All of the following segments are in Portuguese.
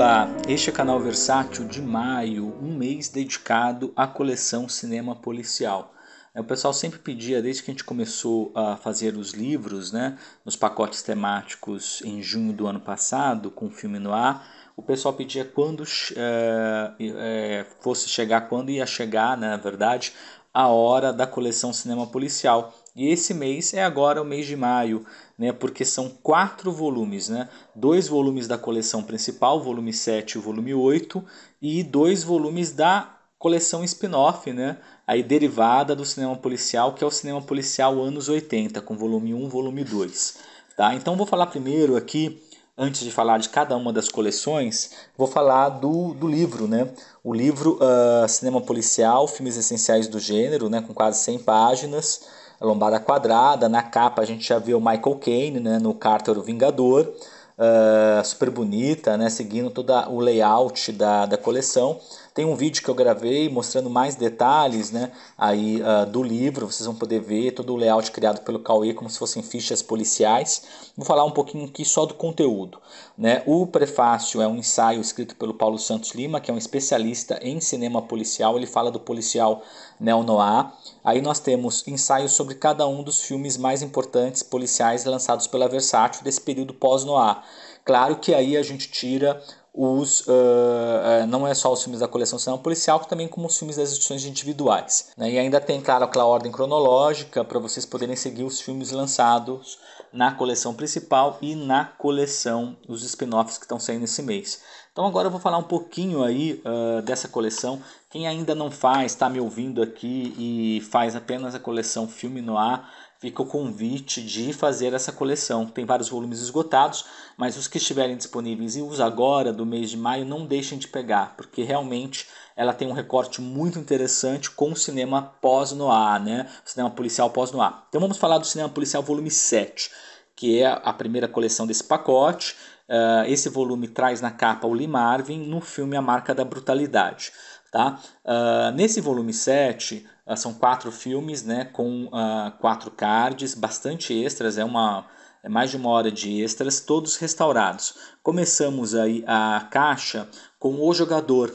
Olá, este é o canal Versátil de maio, um mês dedicado à coleção Cinema Policial. É, o pessoal sempre pedia, desde que a gente começou a fazer os livros, né, nos pacotes temáticos em junho do ano passado, com o filme no ar, o pessoal pedia quando é, é, fosse chegar, quando ia chegar, né, na verdade, a hora da coleção Cinema Policial. E esse mês é agora o mês de maio, né? Porque são quatro volumes, né? Dois volumes da coleção principal, volume 7 e o volume 8, e dois volumes da coleção spin-off, né? Aí derivada do cinema policial, que é o cinema policial anos 80, com volume 1, volume 2, tá? Então vou falar primeiro aqui antes de falar de cada uma das coleções, vou falar do, do livro, né? O livro uh, Cinema Policial, Filmes Essenciais do Gênero, né? com quase 100 páginas, lombada quadrada. Na capa a gente já viu o Michael Caine né, no Carter o Vingador, uh, super bonita, né, seguindo todo o layout da, da coleção. Tem um vídeo que eu gravei mostrando mais detalhes né, aí, uh, do livro, vocês vão poder ver todo o layout criado pelo Cauê como se fossem fichas policiais. Vou falar um pouquinho aqui só do conteúdo. Né? O prefácio é um ensaio escrito pelo Paulo Santos Lima, que é um especialista em cinema policial, ele fala do policial neo-noir. Aí nós temos ensaios sobre cada um dos filmes mais importantes policiais lançados pela Versátil desse período pós-noir. Claro que aí a gente tira os uh, uh, não é só os filmes da coleção Cinema é Policial, que também como os filmes das edições individuais. Né? E ainda tem, claro, aquela ordem cronológica para vocês poderem seguir os filmes lançados na coleção principal e na coleção, os spin-offs que estão saindo esse mês. Então agora eu vou falar um pouquinho aí uh, dessa coleção. Quem ainda não faz, está me ouvindo aqui e faz apenas a coleção Filme no Ar, fica o convite de fazer essa coleção. Tem vários volumes esgotados, mas os que estiverem disponíveis e os agora do mês de maio não deixem de pegar, porque realmente ela tem um recorte muito interessante com o cinema pós-noir, né? O cinema policial pós-noir. Então vamos falar do cinema policial volume 7, que é a primeira coleção desse pacote. Uh, esse volume traz na capa o Lee Marvin no filme A Marca da Brutalidade. Tá? Uh, nesse volume 7, uh, ah, são quatro filmes né, com uh, quatro cards, bastante extras, é uma é mais de uma hora de extras, todos restaurados. Começamos aí a caixa com O Jogador,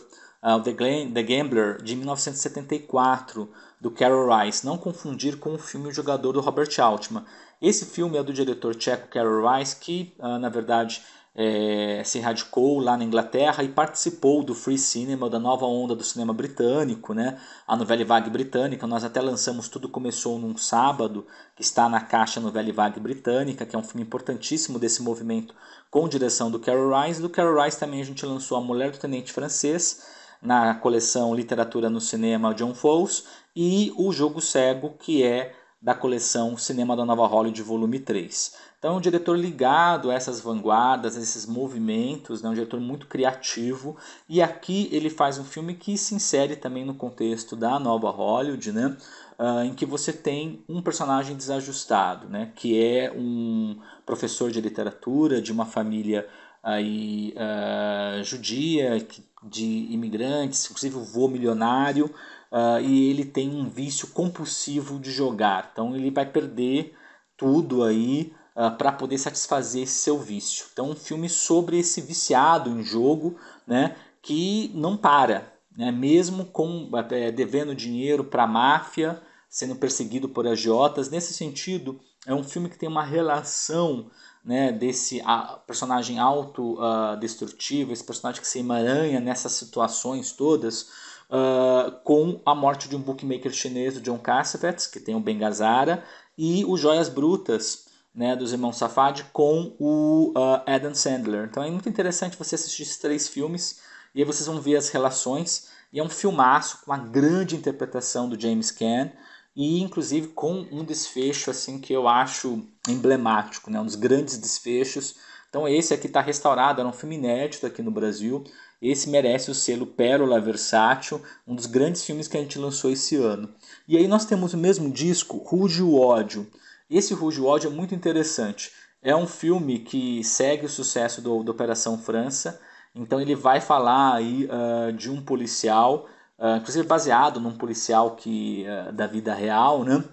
The, Glam The Gambler, de 1974, do Carol Rice. Não confundir com o filme O Jogador, do Robert Altman. Esse filme é do diretor tcheco Carol Rice, que, na verdade, é, se radicou lá na Inglaterra e participou do free cinema, da nova onda do cinema britânico, né? a Novelle Vague britânica. Nós até lançamos Tudo Começou num Sábado, que está na caixa Novelle Vague britânica, que é um filme importantíssimo desse movimento com direção do Carol Rice. Do Carol Rice também a gente lançou A Mulher do Tenente Francês, na coleção Literatura no Cinema, John Fowles, e O Jogo Cego, que é da coleção Cinema da Nova Hollywood, volume 3. Então, é um diretor ligado a essas vanguardas, a esses movimentos, né? um diretor muito criativo. E aqui ele faz um filme que se insere também no contexto da Nova Hollywood, né? Uh, em que você tem um personagem desajustado, né? que é um professor de literatura de uma família aí, uh, judia, de imigrantes, inclusive o vô milionário, uh, e ele tem um vício compulsivo de jogar. Então ele vai perder tudo aí uh, ah, para poder satisfazer esse seu vício. Então um filme sobre esse viciado em jogo, né, que não para, né, mesmo com é, devendo dinheiro para a máfia, sendo perseguido por agiotas. Nesse sentido, é um filme que tem uma relação né, desse a, personagem autodestrutivo, ah, uh, esse personagem que se emaranha nessas situações todas, uh, com a morte de um bookmaker chinês, o John Cassavetes, que tem o Bengazara, e o Joias Brutas, né, dos irmãos Safad, com o uh, Adam Sandler. Então é muito interessante você assistir esses três filmes, e aí vocês vão ver as relações, e é um filmaço com uma grande interpretação do James Caan, e inclusive com um desfecho assim que eu acho emblemático, né? um dos grandes desfechos. Então esse aqui está restaurado, era um filme inédito aqui no Brasil, esse merece o selo Pérola Versátil, um dos grandes filmes que a gente lançou esse ano. E aí nós temos o mesmo disco, Ruge o Ódio. Esse Ruge o Ódio é muito interessante. É um filme que segue o sucesso do, da Operação França. Então ele vai falar aí uh, de um policial, uh, inclusive baseado num policial que uh, da vida real, né?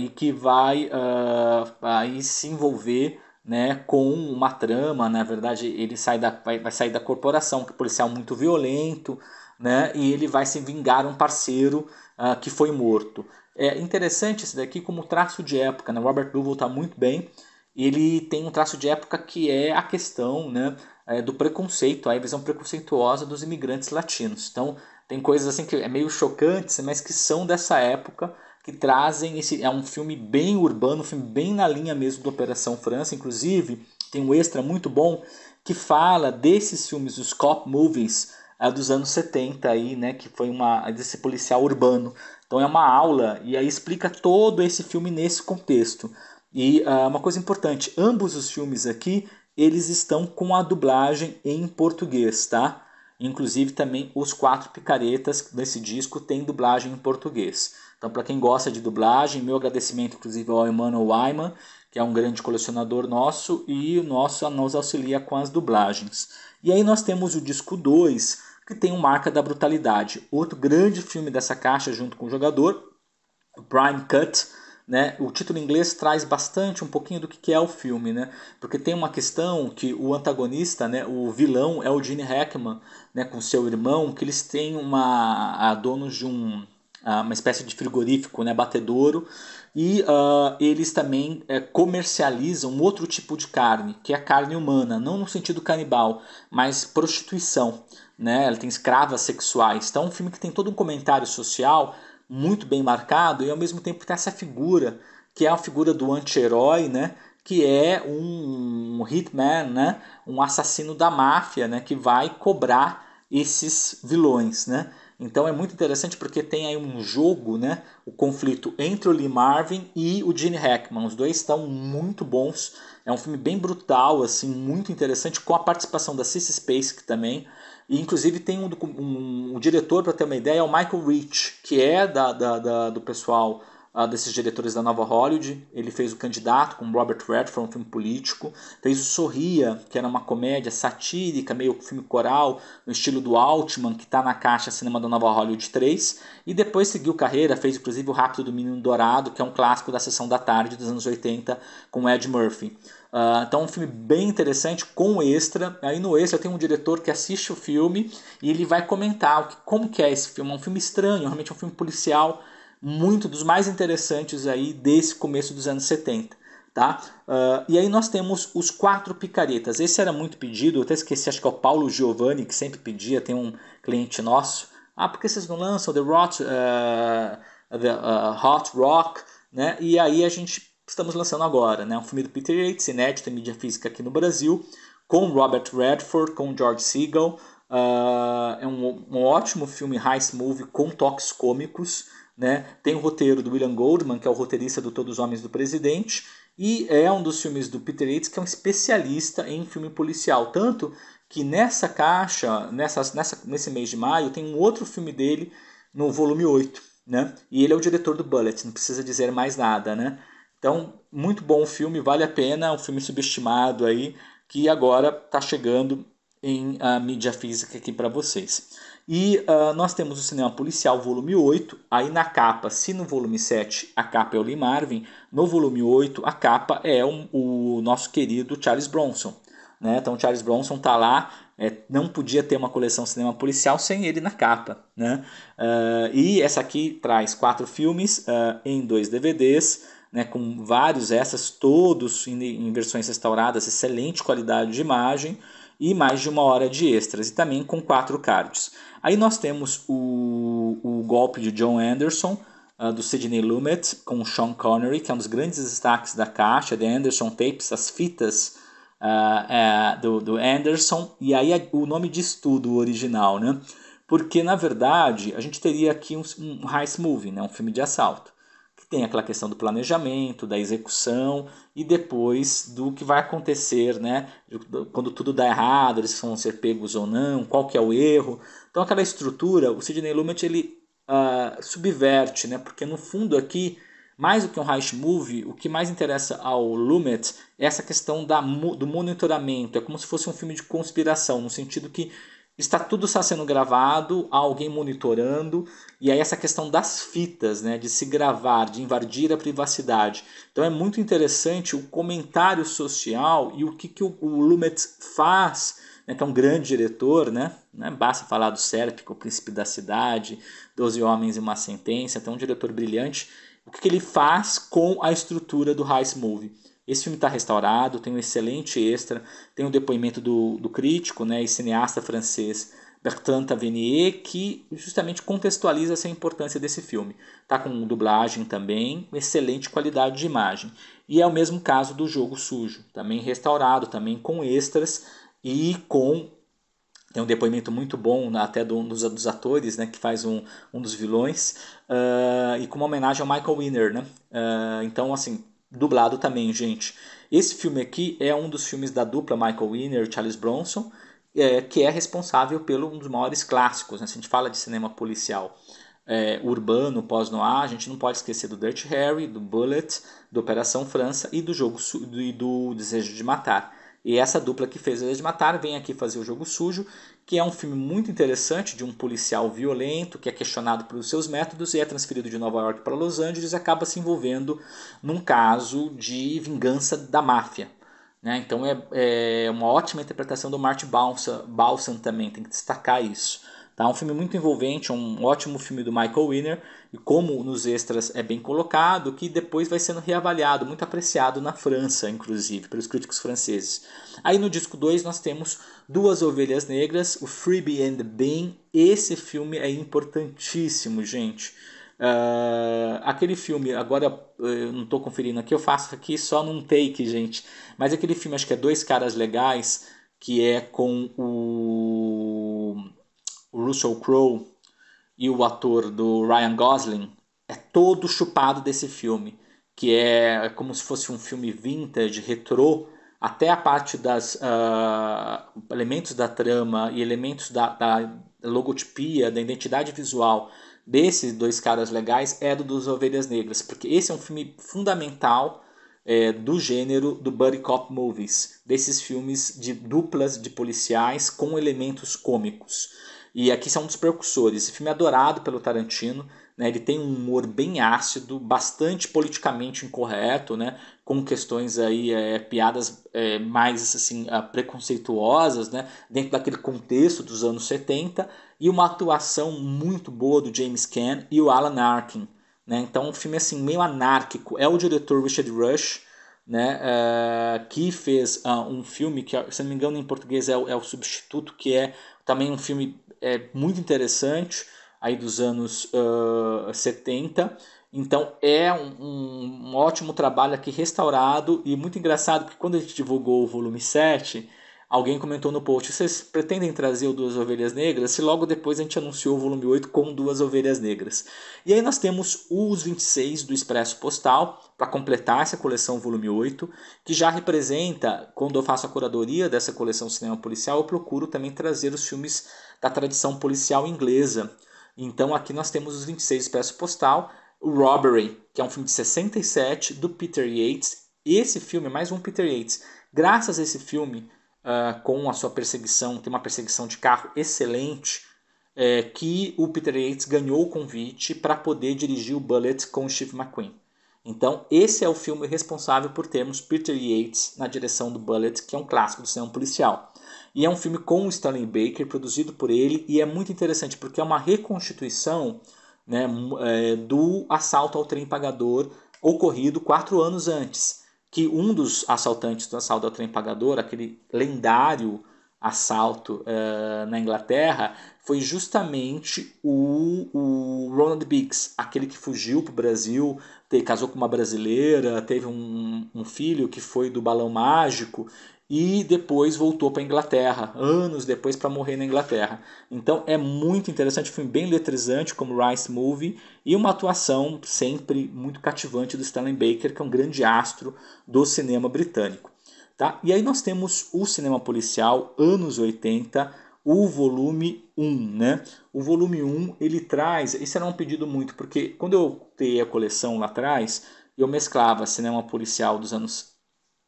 e que vai aí se envolver né, com uma trama, na verdade ele sai da, vai, vai sair da corporação, que é um policial muito violento, né, e ele vai se vingar um parceiro uh, que foi morto. É interessante esse daqui como traço de época, né, Robert Duval está muito bem, ele tem um traço de época que é a questão né, é, do preconceito, a visão preconceituosa dos imigrantes latinos. Então tem coisas assim que é meio chocantes, mas que são dessa época, que trazem esse é um filme bem urbano, um filme bem na linha mesmo do Operação França, inclusive tem um extra muito bom que fala desses filmes, os cop movies é, dos anos 70 aí, né, que foi uma desse policial urbano. Então é uma aula e aí explica todo esse filme nesse contexto. E uh, uma coisa importante, ambos os filmes aqui eles estão com a dublagem em português, tá? Inclusive também os quatro picaretas desse disco tem dublagem em português. Então, para quem gosta de dublagem, meu agradecimento inclusive ao Emmanuel Wyman, que é um grande colecionador nosso e nosso nos auxilia com as dublagens. E aí nós temos o disco 2, que tem o Marca da Brutalidade, outro grande filme dessa caixa junto com o jogador, Prime Cut, né? O título em inglês traz bastante um pouquinho do que é o filme, né? Porque tem uma questão que o antagonista, né, o vilão é o Gene Hackman, né, com seu irmão, que eles têm uma a donos de um ah, uma espécie de frigorífico, né, batedouro, e uh, eles também é, comercializam um outro tipo de carne, que é a carne humana, não no sentido canibal, mas prostituição. Né? Ela tem escravas sexuais. Então é um filme que tem todo um comentário social muito bem marcado e ao mesmo tempo tem essa figura, que é a figura do anti-herói, né? que é um, um hitman, né? um assassino da máfia, né? que vai cobrar esses vilões. Né? Então é muito interessante porque tem aí um jogo, né? O conflito entre o Lee Marvin e o Gene Hackman. Os dois estão muito bons. É um filme bem brutal, assim, muito interessante, com a participação da Cissy Spacek também. E, inclusive tem um, um, um diretor, para ter uma ideia, é o Michael Rich, que é da, da, da do pessoal uh, desses diretores da nova Hollywood. Ele fez O Candidato com Robert Redford, um filme político. Fez O Sorria, que era uma comédia satírica, meio filme coral, no estilo do Altman, que está na caixa Cinema da Nova Hollywood 3. E depois seguiu carreira, fez inclusive O Rápido do Menino Dourado, que é um clássico da sessão da tarde dos anos 80 com Ed Murphy. Uh, então, um filme bem interessante, com extra. Aí no extra tem um diretor que assiste o filme e ele vai comentar o que, como que é esse filme. É um filme estranho, realmente é um filme policial muito dos mais interessantes aí desse começo dos anos 70. Tá? Uh, e aí nós temos os quatro picaretas. Esse era muito pedido, eu até esqueci, acho que é o Paulo Giovanni que sempre pedia, tem um cliente nosso. Ah, por que vocês não lançam The, Rot, uh, the uh, Hot Rock? Né? E aí a gente estamos lançando agora, né? Um filme do Peter Yates, inédito em mídia física aqui no Brasil, com Robert Redford, com George Segal. Uh, é um, um, ótimo filme heist movie com toques cômicos. Né? Tem o roteiro do William Goldman, que é o roteirista do Todos os Homens do Presidente, e é um dos filmes do Peter Yates que é um especialista em filme policial. Tanto que nessa caixa, nessa, nessa, nesse mês de maio, tem um outro filme dele no volume 8. Né? E ele é o diretor do Bullet, não precisa dizer mais nada. Né? Então, muito bom filme, vale a pena, um filme subestimado aí, que agora está chegando em a ah, mídia física aqui para vocês. E uh, nós temos o Cinema Policial, volume 8. Aí na capa, se no volume 7 a capa é o Lee Marvin, no volume 8 a capa é um, o nosso querido Charles Bronson. Né? Então Charles Bronson está lá, é, não podia ter uma coleção cinema policial sem ele na capa. Né? Uh, e essa aqui traz quatro filmes uh, em dois DVDs. Né, com vários essas, todos em, em versões restauradas, excelente qualidade de imagem e mais de uma hora de extras, e também com quatro cards. Aí nós temos o, o golpe de John Anderson, uh, do Sidney Lumet, com o Sean Connery, que é um dos grandes destaques da caixa, de Anderson Tapes, as fitas uh, uh, do, do Anderson, e aí o nome de estudo original, né? Porque, na verdade, a gente teria aqui um, um heist movie, né? um filme de assalto tem aquela questão do planejamento, da execução e depois do que vai acontecer, né? Quando tudo dá errado, eles vão ser pegos ou não, qual que é o erro. Então aquela estrutura, o Sidney Lumet ele uh, subverte, né? Porque no fundo aqui mais do que um heist movie, o que mais interessa ao Lumet é essa questão da, do monitoramento. É como se fosse um filme de conspiração, no sentido que Está tudo está sendo gravado, há alguém monitorando, e aí essa questão das fitas, né, de se gravar, de invadir a privacidade. Então é muito interessante o comentário social e o que, que o, o Lumet faz, né, que é um grande diretor, né, né basta falar do Sérpico, o príncipe da cidade, Doze Homens e uma Sentença, então um diretor brilhante, o que, que ele faz com a estrutura do Heist Movie. Esse filme está restaurado, tem um excelente extra, tem o um depoimento do, do crítico né, e cineasta francês Bertrand Tavernier, que justamente contextualiza essa importância desse filme. Está com dublagem também, excelente qualidade de imagem. E é o mesmo caso do Jogo Sujo, também restaurado, também com extras e com tem um depoimento muito bom até do, dos, dos atores, né, que faz um, um dos vilões, uh, e com uma homenagem ao Michael Winner, né? Uh, então, assim, dublado também, gente. Esse filme aqui é um dos filmes da dupla Michael Winner e Charles Bronson, é, que é responsável pelo um dos maiores clássicos. Né? Se a gente fala de cinema policial é, urbano, pós-noir, a gente não pode esquecer do Dirty Harry, do Bullet, do Operação França e do jogo e do Desejo de Matar. E essa dupla que fez o Desejo de Matar vem aqui fazer o Jogo Sujo que é um filme muito interessante de um policial violento que é questionado pelos seus métodos e é transferido de Nova York para Los Angeles e acaba se envolvendo num caso de vingança da máfia. Né? Então é, é uma ótima interpretação do Martin Balsam, Balsam também, tem que destacar isso. Tá? Um filme muito envolvente, um ótimo filme do Michael Winner, e como nos extras é bem colocado, que depois vai sendo reavaliado, muito apreciado na França, inclusive, pelos críticos franceses. Aí no disco 2 nós temos Duas Ovelhas Negras, o Freebie and the Bean. Esse filme é importantíssimo, gente. Uh, aquele filme, agora eh, eu não estou conferindo aqui, eu faço aqui só num take, gente. Mas aquele filme, acho que é Dois Caras Legais, que é com o o Russell Crowe e o ator do Ryan Gosling é todo chupado desse filme, que é como se fosse um filme vintage, retrô, até a parte das uh, elementos da trama e elementos da, da logotipia, da identidade visual desses dois caras legais é do dos Ovelhas Negras, porque esse é um filme fundamental é, do gênero do buddy cop movies, desses filmes de duplas de policiais com elementos cômicos. E aqui são é um dos precursores. Esse filme é adorado pelo Tarantino. Né, ele tem um humor bem ácido, bastante politicamente incorreto, né, com questões aí, é, piadas é, mais assim, ah, preconceituosas, né, dentro daquele contexto dos anos 70, e uma atuação muito boa do James Caan e o Alan Arkin. Né, então, um filme assim, meio anárquico. É o diretor Richard Rush, né, uh, que fez uh, um filme que, se não me engano, em português é é o Substituto, que é também um filme é muito interessante, aí dos anos uh, 70. Então é um, um, um ótimo trabalho aqui restaurado e muito engraçado porque quando a gente divulgou o volume 7, Alguém comentou no post: vocês pretendem trazer o Duas Ovelhas Negras? Se logo depois a gente anunciou o volume 8 com Duas Ovelhas Negras. E aí nós temos os 26 do Expresso Postal para completar essa coleção volume 8, que já representa, quando eu faço a curadoria dessa coleção Cinema Policial, eu procuro também trazer os filmes da tradição policial inglesa. Então aqui nós temos os 26 do Expresso Postal, o Robbery, que é um filme de 67 do Peter Yates. Esse filme é mais um Peter Yates. Graças a esse filme, uh, com a sua perseguição, tem uma perseguição de carro excelente, é, que o Peter Yates ganhou o convite para poder dirigir o Bullet com o Steve McQueen. Então, esse é o filme responsável por termos Peter Yates na direção do Bullet, que é um clássico do cinema policial. E é um filme com o Stanley Baker, produzido por ele, e é muito interessante porque é uma reconstituição né, é, do assalto ao trem pagador ocorrido quatro anos antes que um dos assaltantes do assalto ao trem pagador, aquele lendário assalto uh, na Inglaterra, foi justamente o, o Ronald Biggs, aquele que fugiu para o Brasil, te, casou com uma brasileira, teve um, um filho que foi do balão mágico e depois voltou para a Inglaterra, anos depois para morrer na Inglaterra. Então é muito interessante, um filme bem letrizante, como Rice Movie e uma atuação sempre muito cativante do Stanley Baker, que é um grande astro do cinema britânico. Tá? E aí nós temos o cinema policial, anos 80, o volume 1, né? O volume 1, ele traz, isso era um pedido muito, porque quando eu criei a coleção lá atrás, eu mesclava cinema policial dos anos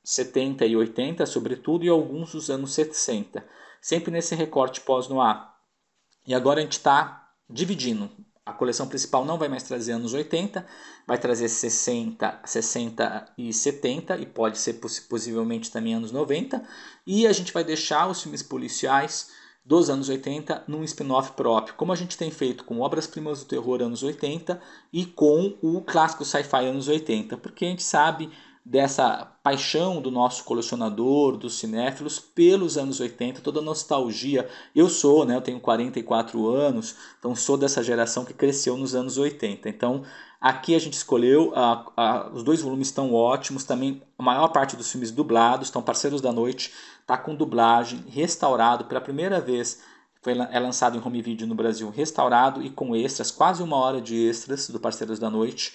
70 e 80, sobretudo, e alguns dos anos 60. Sempre nesse recorte pós-noir. E agora a gente está dividindo. A coleção principal não vai mais trazer anos 80, vai trazer 60, 60 e 70, e pode ser poss possivelmente também anos 90. E a gente vai deixar os filmes policiais dos anos 80 num spin-off próprio, como a gente tem feito com obras-primas do terror anos 80 e com o clássico sci-fi anos 80, porque a gente sabe dessa paixão do nosso colecionador, dos cinéfilos, pelos anos 80, toda a nostalgia. Eu sou, né, eu tenho 44 anos, então sou dessa geração que cresceu nos anos 80. Então aqui a gente escolheu, a, a, os dois volumes estão ótimos, também a maior parte dos filmes dublados, estão Parceiros da Noite, está com dublagem, restaurado pela primeira vez foi, é lançado em home video no Brasil, restaurado e com extras, quase uma hora de extras do Parceiros da Noite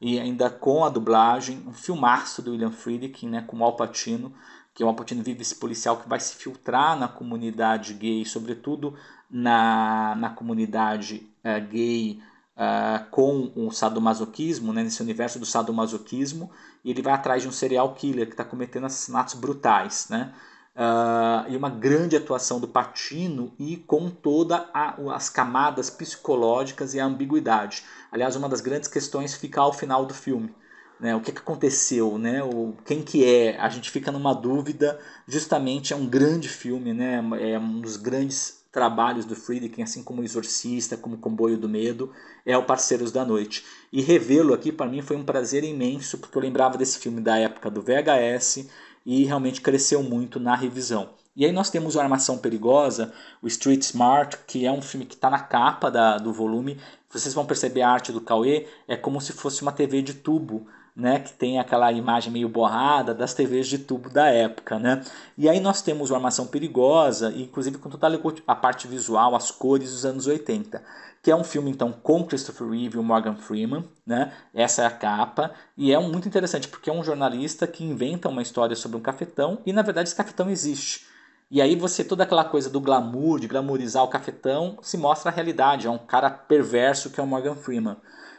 e ainda com a dublagem, um filmarço do William Friedkin, né, com o Al Pacino, que o Al Pacino vive esse policial que vai se filtrar na comunidade gay, sobretudo na, na comunidade eh, gay Uh, com o sadomasoquismo, né, nesse universo do sadomasoquismo, e ele vai atrás de um serial killer que está cometendo assassinatos brutais, né? Uh, e uma grande atuação do Patino e com todas as camadas psicológicas e a ambiguidade. Aliás, uma das grandes questões fica ao final do filme. Né? O que, que aconteceu? Né? O, quem que é? A gente fica numa dúvida. Justamente é um grande filme, né? é um dos grandes trabalhos do Friedkin, assim como o Exorcista, como o Comboio do Medo, é o Parceiros da Noite. E revê-lo aqui para mim foi um prazer imenso, porque eu lembrava desse filme da época do VHS, e realmente cresceu muito na revisão. E aí nós temos o Armação Perigosa, o Street Smart, que é um filme que está na capa da, do volume. Vocês vão perceber a arte do Cauê, é como se fosse uma TV de tubo né, que tem aquela imagem meio borrada das TVs de tubo da época, né? E aí nós temos o Armação Perigosa, inclusive com toda a parte visual, as cores dos anos 80, que é um filme então com Christopher Reeve e Morgan Freeman, né? Essa é a capa e é muito interessante porque é um jornalista que inventa uma história sobre um cafetão e na verdade esse cafetão existe. E aí você, toda aquela coisa do glamour, de glamorizar o cafetão, se mostra a realidade. É um cara perverso que é o Morgan Freeman.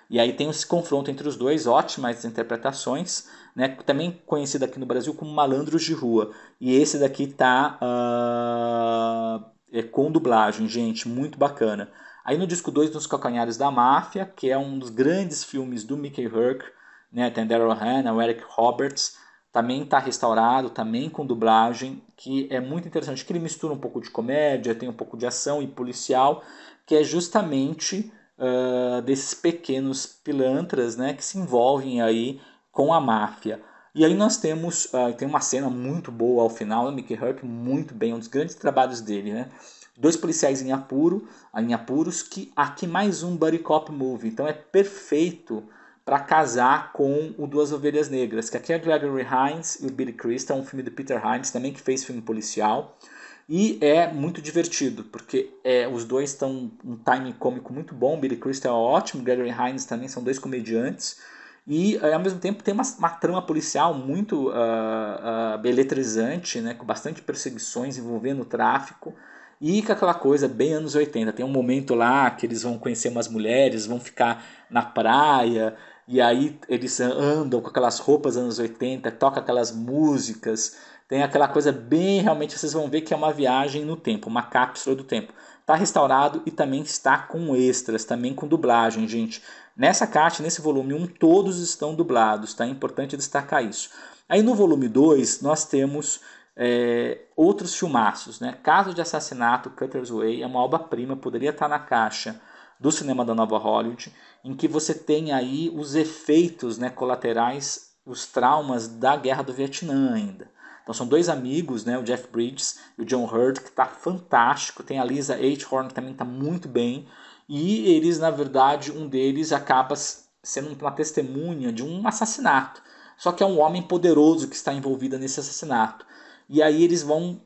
E aí tem esse confronto entre os dois, ótimas interpretações, né? também conhecido aqui no Brasil como Malandros de Rua. E esse daqui tá uh, é com dublagem, gente, muito bacana. Aí no disco 2, Nos Calcanhares da Máfia, que é um dos grandes filmes do Mickey Herc, né? tem Daryl Hannah, o Eric Roberts, também está restaurado, também com dublagem, que é muito interessante, que ele mistura um pouco de comédia, tem um pouco de ação e policial, que é justamente uh, desses pequenos pilantras né, que se envolvem aí com a máfia. E aí nós temos uh, tem uma cena muito boa ao final, o Mickey Herc muito bem, um dos grandes trabalhos dele, né? Dois policiais em apuro, em apuros, que aqui mais um buddy cop movie, então é perfeito para casar com o Duas Ovelhas Negras, que aqui é Gregory Hines e o Billy Crystal, um filme do Peter Hines também que fez filme policial. E é muito divertido, porque é, os dois estão um timing cômico muito bom. Billy Crystal é ótimo, Gregory Hines também são dois comediantes. E é, ao mesmo tempo tem uma, uma trama policial muito uh, uh, né, com bastante perseguições envolvendo o tráfico. E com aquela coisa bem anos 80. Tem um momento lá que eles vão conhecer umas mulheres, vão ficar na praia, e aí eles andam com aquelas roupas anos 80, tocam aquelas músicas. Tem aquela coisa bem realmente, vocês vão ver que é uma viagem no tempo, uma cápsula do tempo. Está restaurado e também está com extras, também com dublagem, gente. Nessa caixa, nesse volume 1, todos estão dublados, tá? É importante destacar isso. Aí no volume 2, nós temos é, outros filmaços, né? Caso de Assassinato, Cutter's Way, é uma obra-prima, poderia estar tá na caixa do cinema da Nova Hollywood, em que você tem aí os efeitos né, colaterais, os traumas da Guerra do Vietnã ainda. Então são dois amigos, né, o Jeff Bridges e o John Hurt, que está fantástico. Tem a Lisa Horn, que também está muito bem. E eles, na verdade, um deles acaba sendo uma testemunha de um assassinato. Só que é um homem poderoso que está envolvido nesse assassinato. E aí eles vão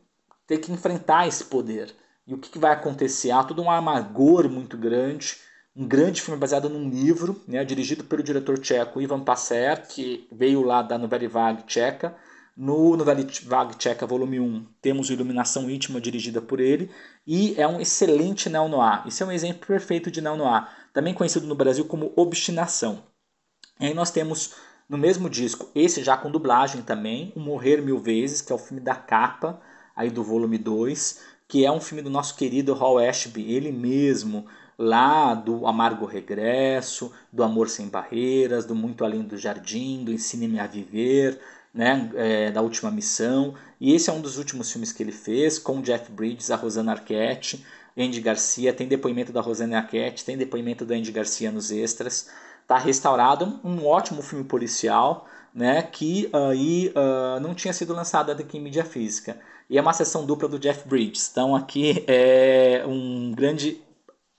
ter que enfrentar esse poder. E o que, que vai acontecer? Há todo um amargor muito grande um grande filme baseado num livro, né, dirigido pelo diretor tcheco Ivan Passer, que veio lá da Novela Vague tcheca, no Novelite Vague Tcheca, volume 1, temos o Iluminação Íntima dirigida por ele, e é um excelente neo-noir. Esse é um exemplo perfeito de neo-noir, também conhecido no Brasil como Obstinação. E aí nós temos no mesmo disco, esse já com dublagem também, O Morrer Mil Vezes, que é o filme da capa aí do volume 2, que é um filme do nosso querido Hal Ashby, ele mesmo, lá do Amargo Regresso, do Amor Sem Barreiras, do Muito Além do Jardim, do Ensine-me a Viver, né, é, da última missão. E esse é um dos últimos filmes que ele fez, com Jeff Bridges, a Rosana Arquette, Andy Garcia. Tem depoimento da Rosana Arquette, tem depoimento do Andy Garcia nos extras. Tá restaurado, um ótimo filme policial, né, que aí uh, uh, não tinha sido lançado aqui em mídia física. E é uma sessão dupla do Jeff Bridges. Então aqui é um grande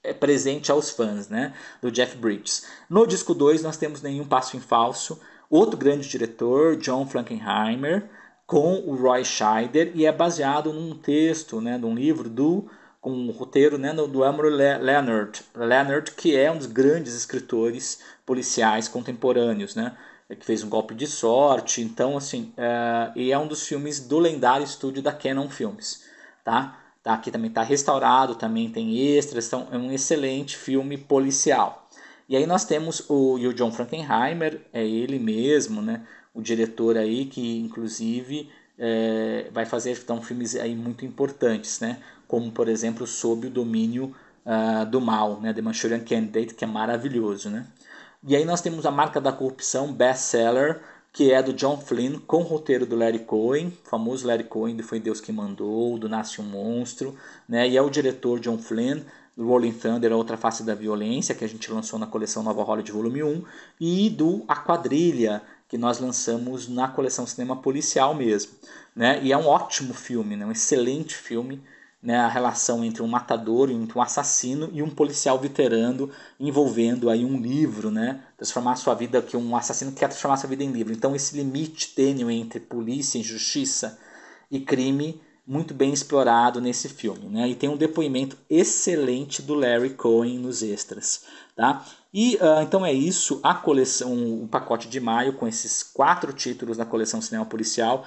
é, presente aos fãs né, do Jeff Bridges. No disco 2 nós temos Nenhum Passo em Falso, Outro grande diretor, John Frankenheimer, com o Roy Scheider, e é baseado num texto, né, num livro do com um roteiro né, do Elmer Leonard, Leonard, que é um dos grandes escritores policiais contemporâneos, né? que fez um golpe de sorte, então assim, é, e é um dos filmes do lendário estúdio da Canon Films, tá? tá aqui também está restaurado, também tem extras, então é um excelente filme policial. E aí nós temos o, o John Frankenheimer, é ele mesmo, né? O diretor aí que, inclusive, é, vai fazer então, filmes aí muito importantes, né? Como, por exemplo, Sob o Domínio uh, do Mal, né? The Manchurian Candidate, que é maravilhoso, né? E aí nós temos A Marca da Corrupção, Bestseller, que é do John Flynn, com o roteiro do Larry Cohen, famoso Larry Cohen, do Foi Deus que Mandou, do Nasce um Monstro, né? E é o diretor John Flynn, do Rolling Thunder, A Outra Face da Violência, que a gente lançou na coleção Nova Hollywood Volume 1, e do A Quadrilha, que nós lançamos na coleção Cinema Policial mesmo. Né? E é um ótimo filme, né? um excelente filme, né, a relação entre um matador, entre um assassino e um policial veterano envolvendo aí um livro, né, transformar sua vida que um assassino quer transformar sua vida em livro. Então esse limite tênue entre polícia, injustiça e crime muito bem explorado nesse filme, né? E tem um depoimento excelente do Larry Cohen nos extras, tá? E uh, então é isso, a coleção, o um pacote de maio com esses quatro títulos da coleção Cinema Policial.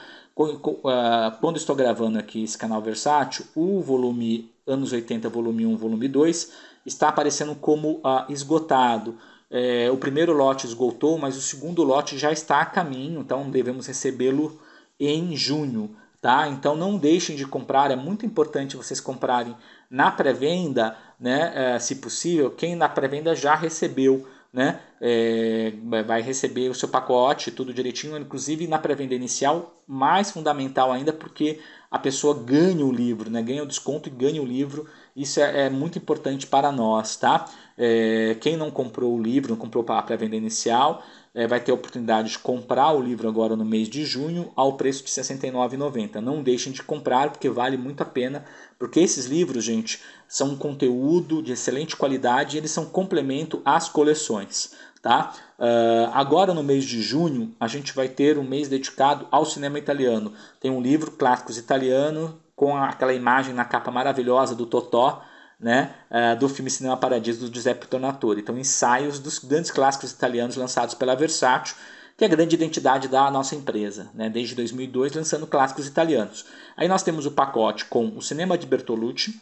Ah, quando estou gravando aqui esse canal versátil, o volume anos 80, volume 1, volume 2, está aparecendo como uh, esgotado. É, o primeiro lote esgotou, mas o segundo lote já está a caminho, então devemos recebê-lo em junho. Tá? Então não deixem de comprar, é muito importante vocês comprarem na pré-venda, né? É, se possível, quem na pré-venda já recebeu, né? É, vai receber o seu pacote, tudo direitinho, inclusive na pré-venda inicial, mais fundamental ainda, porque a pessoa ganha o livro, né? ganha o desconto e ganha o livro. Isso é, é muito importante para nós, tá? É, quem não comprou o livro, não comprou a pré-venda inicial, é, vai ter a oportunidade de comprar o livro agora no mês de junho ao preço de R$ 69,90. Não deixem de comprar porque vale muito a pena, porque esses livros, gente, são um conteúdo de excelente qualidade e eles são complemento às coleções. Tá? Uh, agora no mês de junho a gente vai ter um mês dedicado ao cinema italiano. Tem um livro clássicos italiano com aquela imagem na capa maravilhosa do Totó, né, é, do filme Cinema Paradiso do Giuseppe Tornatore. Então, ensaios dos grandes clássicos italianos lançados pela Versátil, que é a grande identidade da nossa empresa, né, desde 2002 lançando clássicos italianos. Aí nós temos o pacote com o Cinema de Bertolucci,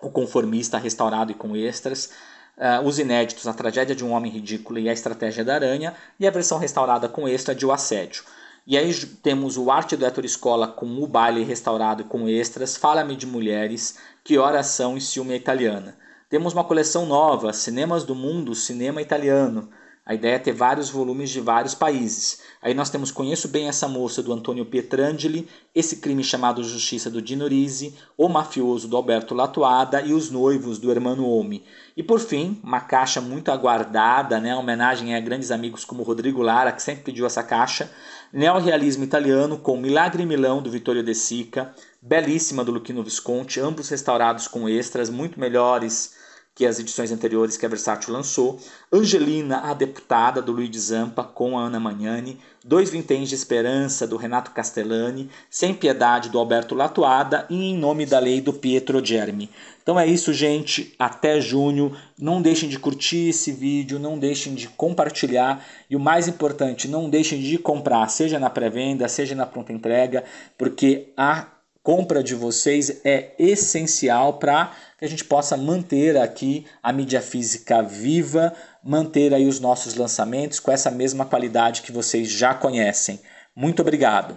o Conformista restaurado e com extras, Uh, os inéditos A Tragédia de um Homem Ridículo e A Estratégia da Aranha, e a versão restaurada com extra de O Assédio. E aí temos o Arte do Hétero Escola com o baile restaurado com extras, Fala-me de Mulheres, Que Oração e Ciúme Italiana. Temos uma coleção nova, Cinemas do Mundo, Cinema Italiano. A ideia é ter vários volumes de vários países. Aí nós temos Conheço Bem Essa Moça, do Antônio Pietrangeli, Esse Crime Chamado Justiça, do Dino Risi, O Mafioso, do Alberto Latuada e Os Noivos, do Hermano Omi. E por fim, uma caixa muito aguardada, né? homenagem a grandes amigos como Rodrigo Lara, que sempre pediu essa caixa. Neorrealismo italiano com Milagre em Milão, do Vittorio De Sica, Belíssima, do Luquino Visconti, ambos restaurados com extras muito melhores que as edições anteriores que a Versátil lançou, Angelina, a deputada do Luiz Zampa com a Ana Magnani, Dois Vinténs de Esperança do Renato Castellani, Sem Piedade do Alberto Latuada e Em Nome da Lei do Pietro Germi. Então é isso, gente, até junho. Não deixem de curtir esse vídeo, não deixem de compartilhar e o mais importante, não deixem de comprar, seja na pré-venda, seja na pronta entrega, porque a compra de vocês é essencial para que a gente possa manter aqui a mídia física viva, manter aí os nossos lançamentos com essa mesma qualidade que vocês já conhecem. Muito obrigado!